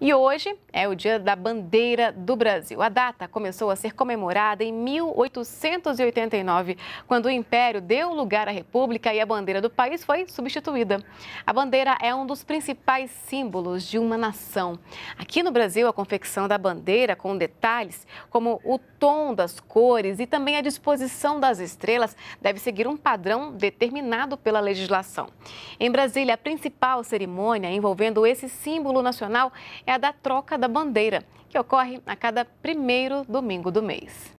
E hoje é o Dia da Bandeira do Brasil. A data começou a ser comemorada em 1889, quando o Império deu lugar à República e a bandeira do país foi substituída. A bandeira é um dos principais símbolos de uma nação. Aqui no Brasil, a confecção da bandeira com detalhes como o tom das cores e também a disposição das estrelas deve seguir um padrão determinado pela legislação. Em Brasília, a principal cerimônia envolvendo esse símbolo nacional é a da troca da bandeira, que ocorre a cada primeiro domingo do mês.